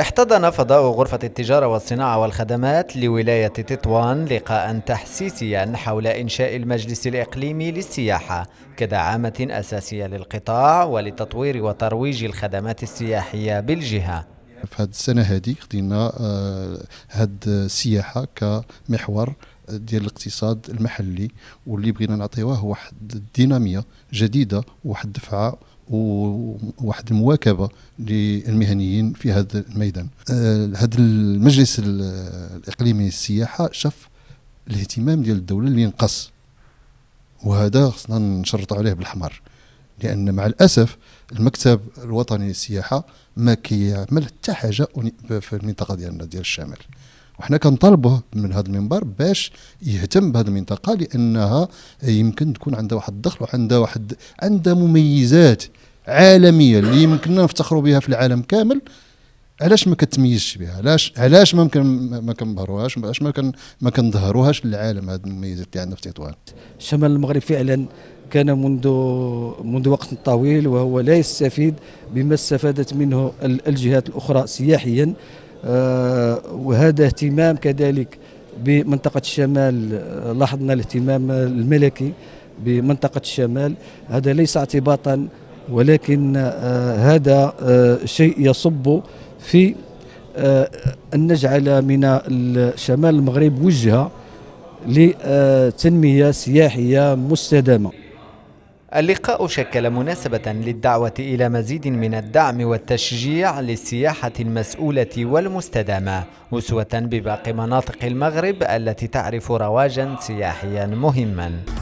احتضن فضاء غرفة التجارة والصناعة والخدمات لولاية تطوان لقاء تحسيسيا حول إنشاء المجلس الإقليمي للسياحة كدعامة أساسية للقطاع ولتطوير وترويج الخدمات السياحية بالجهة في هذه السنة هذه خدينا هذه آه، السياحة كمحور ديال الاقتصاد المحلي واللي بغينا نعطيوه واحد الدينامية جديدة وواحد الدفعة وواحد المواكبه للمهنيين في هذا الميدان آه، هذا المجلس الاقليمي للسياحه شاف الاهتمام ديال الدوله اللي ينقص وهذا خصنا نشرط عليه بالاحمر لان مع الاسف المكتب الوطني للسياحه ما كيعمل حتى حاجه في المنطقه ديالنا ديال الشمال وحنا كنطالبوه من هذا المنبر باش يهتم بهذه المنطقه لانها يمكن تكون عندها واحد الدخل وعندها واحد عندها مميزات عالميه اللي يمكننا نفتخروا بها في العالم كامل علاش ما كتميزش بها علاش علاش ما كن ما كنبهروهاش علاش ما كن ما كنظهروهاش للعالم هذه المميزات اللي عندنا في تطوان شمال المغرب فعلا كان منذ منذ وقت طويل وهو لا يستفيد بما استفادت منه الجهات الاخرى سياحيا آه، وهذا اهتمام كذلك بمنطقه الشمال لاحظنا الاهتمام الملكي بمنطقه الشمال هذا ليس اعتباطا ولكن آه، هذا آه، شيء يصب في آه، أن نجعل من الشمال المغرب وجهة لتنمية سياحية مستدامة اللقاء شكل مناسبة للدعوة إلى مزيد من الدعم والتشجيع للسياحة المسؤولة والمستدامة أسوة بباقي مناطق المغرب التي تعرف رواجا سياحيا مهما